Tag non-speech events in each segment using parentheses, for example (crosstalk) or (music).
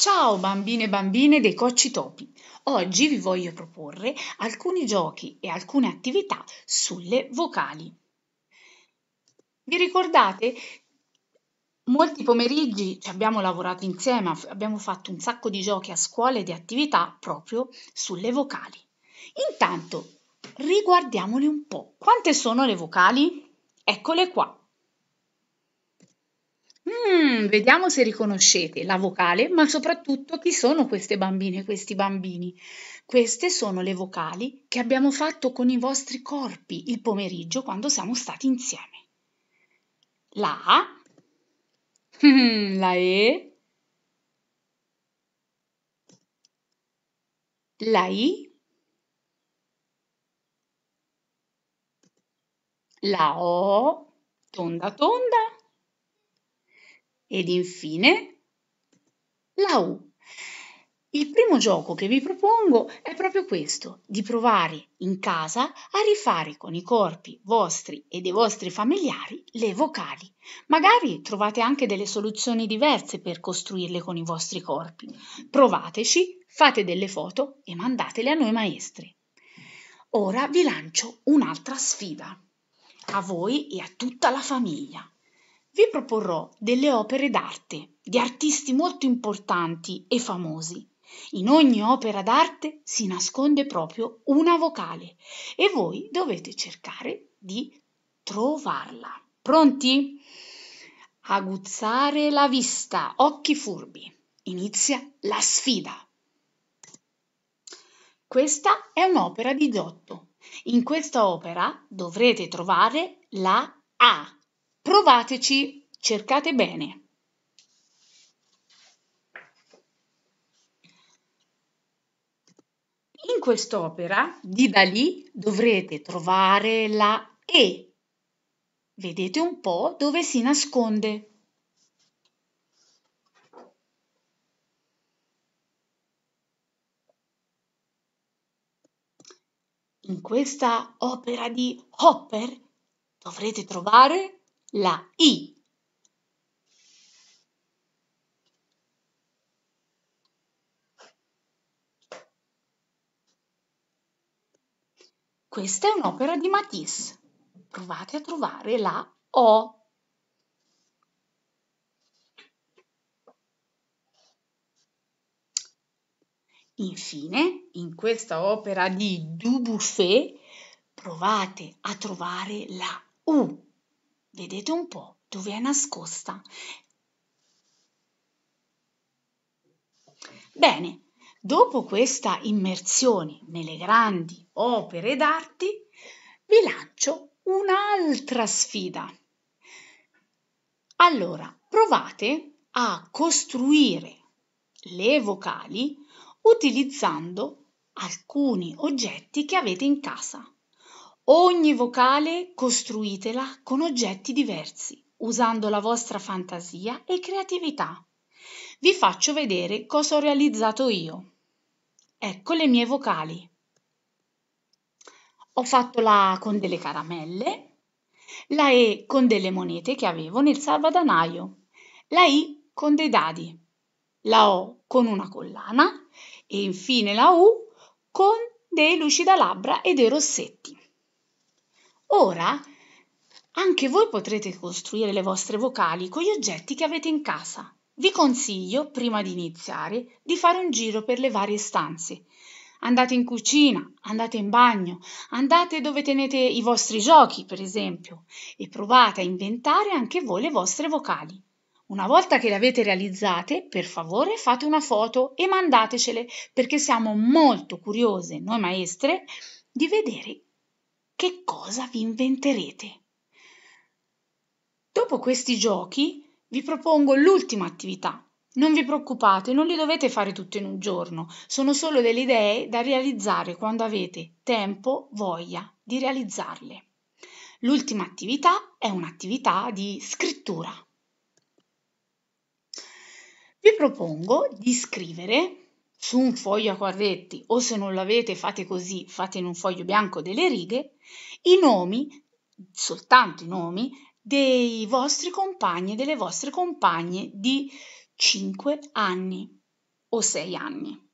Ciao bambine e bambine dei Cocci Topi! Oggi vi voglio proporre alcuni giochi e alcune attività sulle vocali. Vi ricordate? Molti pomeriggi ci abbiamo lavorato insieme, abbiamo fatto un sacco di giochi a scuola e di attività proprio sulle vocali. Intanto riguardiamole un po'. Quante sono le vocali? Eccole qua. Mm, vediamo se riconoscete la vocale, ma soprattutto chi sono queste bambine e questi bambini. Queste sono le vocali che abbiamo fatto con i vostri corpi il pomeriggio quando siamo stati insieme. La A, (laughs) la E, la I, la O, tonda tonda ed infine la U. Il primo gioco che vi propongo è proprio questo, di provare in casa a rifare con i corpi vostri e dei vostri familiari le vocali. Magari trovate anche delle soluzioni diverse per costruirle con i vostri corpi. Provateci, fate delle foto e mandatele a noi maestri. Ora vi lancio un'altra sfida, a voi e a tutta la famiglia vi proporrò delle opere d'arte di artisti molto importanti e famosi. In ogni opera d'arte si nasconde proprio una vocale e voi dovete cercare di trovarla. Pronti? Aguzzare la vista, occhi furbi. Inizia la sfida. Questa è un'opera di Giotto. In questa opera dovrete trovare la A Provateci, cercate bene. In quest'opera di Dalì dovrete trovare la E. Vedete un po' dove si nasconde. In questa opera di Hopper dovrete trovare la I. Questa è un'opera di Matisse. Provate a trovare la O. Infine, in questa opera di Dubuffet, provate a trovare la U. Vedete un po' dove è nascosta. Bene, dopo questa immersione nelle grandi opere d'arte, vi lancio un'altra sfida. Allora, provate a costruire le vocali utilizzando alcuni oggetti che avete in casa. Ogni vocale costruitela con oggetti diversi, usando la vostra fantasia e creatività. Vi faccio vedere cosa ho realizzato io. Ecco le mie vocali. Ho fatto la A con delle caramelle, la E con delle monete che avevo nel salvadanaio, la I con dei dadi, la O con una collana e infine la U con dei lucidalabbra e dei rossetti. Ora anche voi potrete costruire le vostre vocali con gli oggetti che avete in casa. Vi consiglio, prima di iniziare, di fare un giro per le varie stanze. Andate in cucina, andate in bagno, andate dove tenete i vostri giochi, per esempio, e provate a inventare anche voi le vostre vocali. Una volta che le avete realizzate, per favore fate una foto e mandatecele perché siamo molto curiose, noi maestre, di vedere che cosa vi inventerete. Dopo questi giochi vi propongo l'ultima attività. Non vi preoccupate, non li dovete fare tutti in un giorno, sono solo delle idee da realizzare quando avete tempo, voglia di realizzarle. L'ultima attività è un'attività di scrittura. Vi propongo di scrivere su un foglio a quadretti o se non l'avete fate così, fate in un foglio bianco delle righe, i nomi, soltanto i nomi, dei vostri compagni e delle vostre compagne di 5 anni o 6 anni.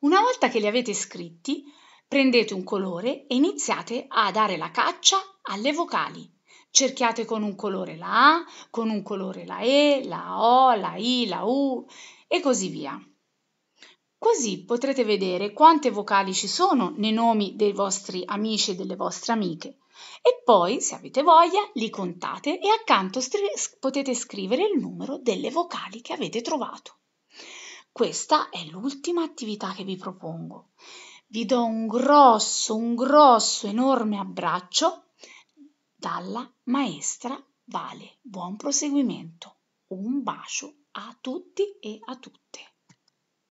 Una volta che li avete scritti, prendete un colore e iniziate a dare la caccia alle vocali. Cerchiate con un colore la A, con un colore la E, la O, la I, la U e così via. Così potrete vedere quante vocali ci sono nei nomi dei vostri amici e delle vostre amiche e poi, se avete voglia, li contate e accanto potete scrivere il numero delle vocali che avete trovato. Questa è l'ultima attività che vi propongo. Vi do un grosso, un grosso, enorme abbraccio dalla maestra Vale. Buon proseguimento. Un bacio a tutti e a tutte.